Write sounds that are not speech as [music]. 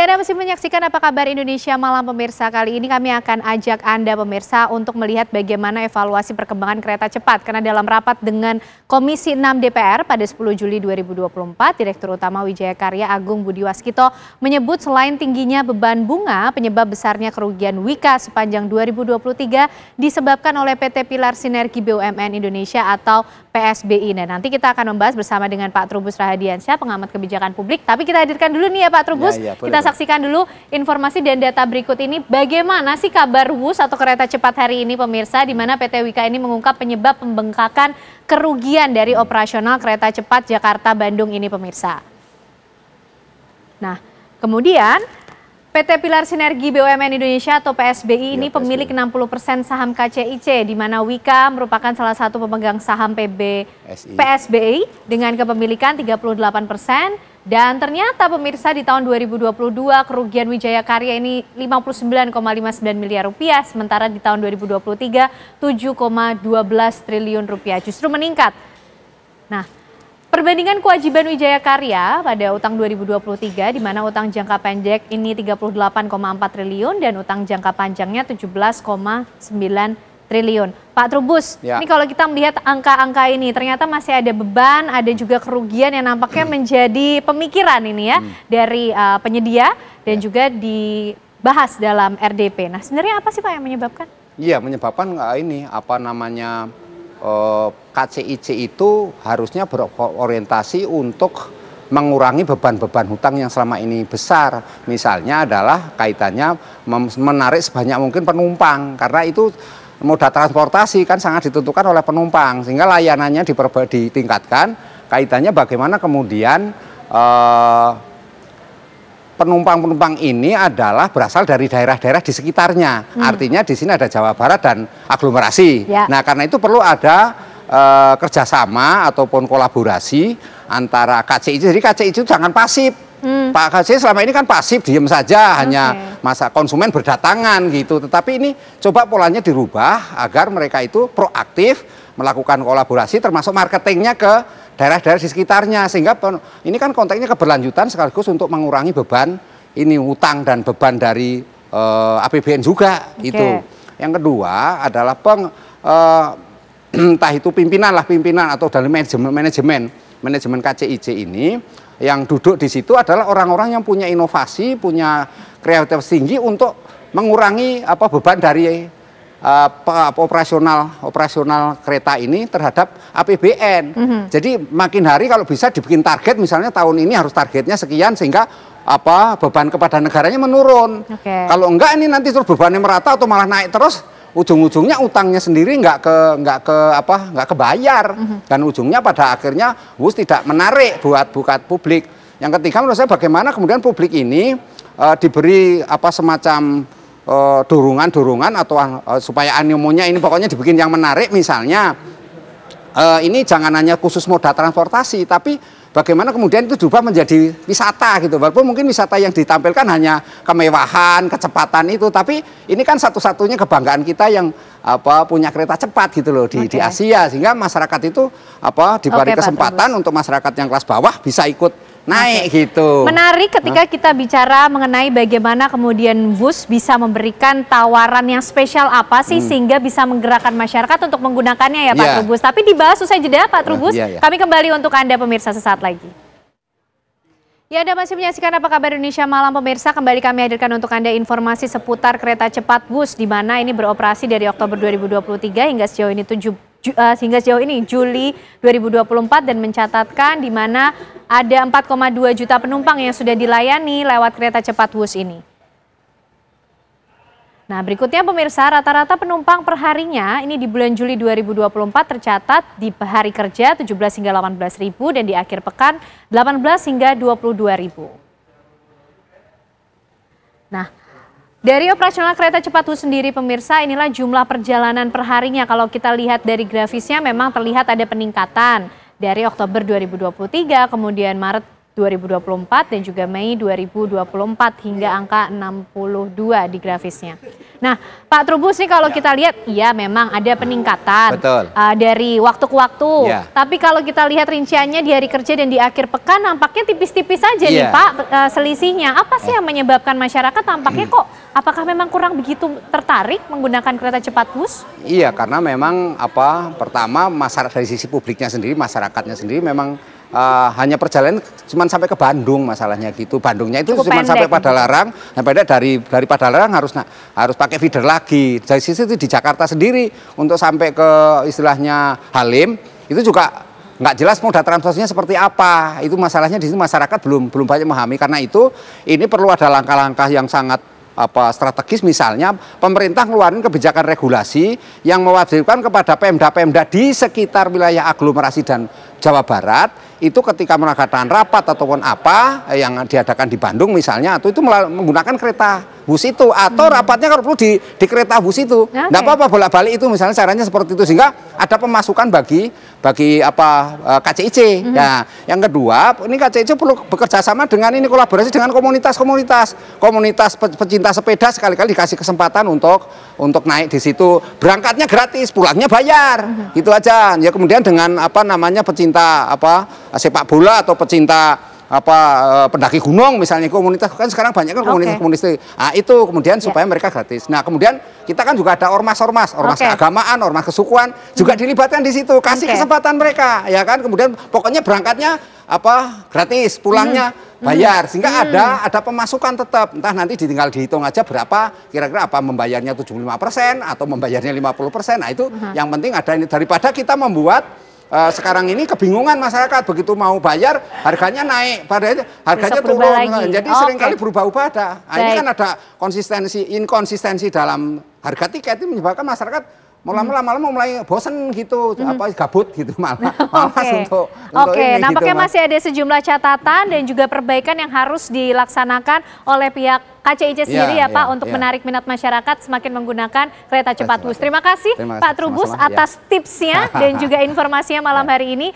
Ya Anda masih menyaksikan apa kabar Indonesia malam pemirsa. Kali ini kami akan ajak Anda pemirsa untuk melihat bagaimana evaluasi perkembangan kereta cepat. Karena dalam rapat dengan Komisi 6 DPR pada 10 Juli 2024, Direktur Utama Wijaya Karya Agung Budi Waskito menyebut selain tingginya beban bunga, penyebab besarnya kerugian Wika sepanjang 2023 disebabkan oleh PT Pilar Sinergi BUMN Indonesia atau PSBI. Nah, nanti kita akan membahas bersama dengan Pak Trubus Rahadiansyah, pengamat kebijakan publik. Tapi kita hadirkan dulu nih ya Pak Trubus, ya, ya, boleh, kita saksikan dulu informasi dan data berikut ini. Bagaimana sih kabar WUS atau kereta cepat hari ini pemirsa, di mana PT Wika ini mengungkap penyebab pembengkakan kerugian dari hmm. operasional kereta cepat Jakarta-Bandung ini pemirsa. Nah, kemudian PT Pilar Sinergi BUMN Indonesia atau PSBI iya, ini ya, pemilik PSBI. 60% saham KCIC di mana Wika merupakan salah satu pemegang saham PB SI. PSBI dengan kepemilikan 38% dan ternyata pemirsa di tahun 2022 kerugian Wijaya Karya ini 59,59 miliar rupiah sementara di tahun 2023 7,12 triliun rupiah justru meningkat. Nah, Perbandingan kewajiban Wijaya Karya pada utang 2023 di mana utang jangka pendek ini 38,4 triliun dan utang jangka panjangnya 17,9 triliun. Pak Trubus, ya. ini kalau kita melihat angka-angka ini ternyata masih ada beban, ada juga kerugian yang nampaknya hmm. menjadi pemikiran ini ya hmm. dari uh, penyedia dan ya. juga dibahas dalam RDP. Nah, sebenarnya apa sih Pak yang menyebabkan? Iya, menyebabkan enggak uh, ini apa namanya Eh, KCIC itu harusnya berorientasi untuk mengurangi beban-beban hutang yang selama ini besar. Misalnya adalah kaitannya menarik sebanyak mungkin penumpang karena itu moda transportasi kan sangat ditentukan oleh penumpang sehingga layanannya ditingkatkan kaitannya bagaimana kemudian eh, penumpang-penumpang ini adalah berasal dari daerah-daerah di sekitarnya. Hmm. Artinya di sini ada Jawa Barat dan aglomerasi. Ya. Nah karena itu perlu ada e, kerjasama ataupun kolaborasi antara KCI. Jadi KCI itu jangan pasif. Hmm. Pak KCI selama ini kan pasif, diem saja, okay. hanya masa konsumen berdatangan gitu. Tetapi ini coba polanya dirubah agar mereka itu proaktif melakukan kolaborasi termasuk marketingnya ke daerah-daerah di sekitarnya sehingga ini kan konteksnya keberlanjutan sekaligus untuk mengurangi beban ini utang dan beban dari uh, eh, APBN juga okay. itu. Yang kedua adalah peng uh, [clears throat] entah itu pimpinan lah pimpinan atau dari manajemen manajemen manajemen KCIC ini yang duduk di situ adalah orang-orang yang punya inovasi, punya kreativitas tinggi untuk mengurangi apa beban dari uh, operasional operasional kereta ini terhadap APBN. Mm -hmm. Jadi makin hari kalau bisa dibikin target misalnya tahun ini harus targetnya sekian sehingga apa beban kepada negaranya menurun. Okay. Kalau enggak ini nanti terus bebannya merata atau malah naik terus ujung-ujungnya utangnya sendiri nggak ke nggak ke apa nggak kebayar mm -hmm. dan ujungnya pada akhirnya bus tidak menarik buat bukat publik. Yang ketiga menurut saya bagaimana kemudian publik ini uh, diberi apa semacam Eh, dorongan-dorongan uh, atau uh, supaya animonya ini pokoknya dibikin yang menarik misalnya uh, ini jangan hanya khusus moda transportasi tapi bagaimana kemudian itu diubah menjadi wisata gitu walaupun mungkin wisata yang ditampilkan hanya kemewahan kecepatan itu tapi ini kan satu-satunya kebanggaan kita yang apa punya kereta cepat gitu loh di, okay. di Asia sehingga masyarakat itu apa diberi okay, kesempatan untuk masyarakat yang kelas bawah bisa ikut naik okay. gitu. Menarik ketika kita bicara mengenai bagaimana kemudian bus bisa memberikan tawaran yang spesial apa sih hmm. sehingga bisa menggerakkan masyarakat untuk menggunakannya ya Pak yeah. Trubus. Tapi dibahas usai jeda Pak iya, Trubus. Yeah, yeah. Kami kembali untuk Anda pemirsa sesaat lagi. Ya, Anda masih menyaksikan apa kabar Indonesia malam pemirsa. Kembali kami hadirkan untuk Anda informasi seputar kereta cepat bus di mana ini beroperasi dari Oktober 2023 hingga sejauh ini 7 uh, eh, hingga sejauh ini Juli 2024 dan mencatatkan di mana ada 4,2 juta penumpang yang sudah dilayani lewat kereta cepat WUS ini. Nah, berikutnya pemirsa, rata-rata penumpang perharinya ini di bulan Juli 2024 tercatat di hari kerja 17 hingga 18 ribu dan di akhir pekan 18 hingga 22 ribu. Nah, dari operasional kereta cepat itu sendiri pemirsa inilah jumlah perjalanan perharinya kalau kita lihat dari grafisnya memang terlihat ada peningkatan dari Oktober 2023 kemudian Maret 2024 dan juga Mei 2024 hingga iya. angka 62 di grafisnya. Nah Pak Trubus nih kalau ya. kita lihat iya memang ada peningkatan Betul. Uh, dari waktu ke waktu ya. tapi kalau kita lihat rinciannya di hari kerja dan di akhir pekan nampaknya tipis-tipis saja ya. nih iya. Pak uh, selisihnya. Apa sih yang menyebabkan masyarakat tampaknya [clears throat] kok Apakah memang kurang begitu tertarik menggunakan kereta cepat bus? Iya, karena memang apa pertama masyarakat dari sisi publiknya sendiri, masyarakatnya sendiri memang uh, hanya perjalanan cuma sampai ke Bandung masalahnya gitu. Bandungnya itu cuma sampai pada Larang. beda dari dari pada Larang harus nah, harus pakai feeder lagi. Dari sisi itu di Jakarta sendiri untuk sampai ke istilahnya Halim itu juga nggak jelas moda transportasinya seperti apa. Itu masalahnya di sini masyarakat belum belum banyak memahami karena itu ini perlu ada langkah-langkah yang sangat apa strategis misalnya pemerintah ngeluarin kebijakan regulasi yang mewajibkan kepada Pemda-Pemda di sekitar wilayah aglomerasi dan Jawa Barat itu ketika mengadakan rapat ataupun apa yang diadakan di Bandung misalnya atau itu menggunakan kereta bus itu atau hmm. rapatnya kalau perlu di, di kereta bus itu. Tidak okay. apa-apa bolak-balik itu misalnya caranya seperti itu sehingga ada pemasukan bagi bagi apa eh, KCIC. Mm -hmm. Nah, yang kedua, ini KCIC perlu bekerja sama dengan ini kolaborasi dengan komunitas-komunitas. Komunitas pecinta sepeda sekali-kali dikasih kesempatan untuk untuk naik di situ. Berangkatnya gratis, pulangnya bayar. Mm -hmm. Gitu aja. Ya kemudian dengan apa namanya pecinta apa sepak bola atau pecinta apa eh, pendaki gunung misalnya komunitas kan sekarang banyak kan komunitas okay. komunitas nah, itu kemudian ya. supaya mereka gratis nah kemudian kita kan juga ada ormas-ormas ormas okay. keagamaan ormas kesukuan juga hmm. dilibatkan di situ kasih okay. kesempatan mereka ya kan kemudian pokoknya berangkatnya apa gratis pulangnya hmm. hmm bayar sehingga hmm. ada ada pemasukan tetap entah nanti ditinggal dihitung aja berapa kira-kira apa membayarnya 75% atau membayarnya 50% nah itu uh yang penting ada ini daripada kita membuat uh, sekarang ini kebingungan masyarakat begitu mau bayar harganya naik padahal harganya turun lagi. jadi oh, seringkali berubah-ubah ada nah, ini kan ada konsistensi inkonsistensi dalam harga tiket itu menyebabkan masyarakat malam-malam hmm. lama mulai bosen gitu, hmm. apa gabut gitu malah [laughs] malas untuk, untuk Oke, okay. Gitu, nampaknya gitu, masih ada sejumlah catatan dan juga perbaikan yang harus dilaksanakan oleh pihak KCIC ya, sendiri ya, ya Pak ya, untuk ya. menarik minat masyarakat semakin menggunakan kereta cepat bus. Terima kasih, Pak Trubus atas ya. tipsnya [laughs] dan juga informasinya malam ya. hari ini.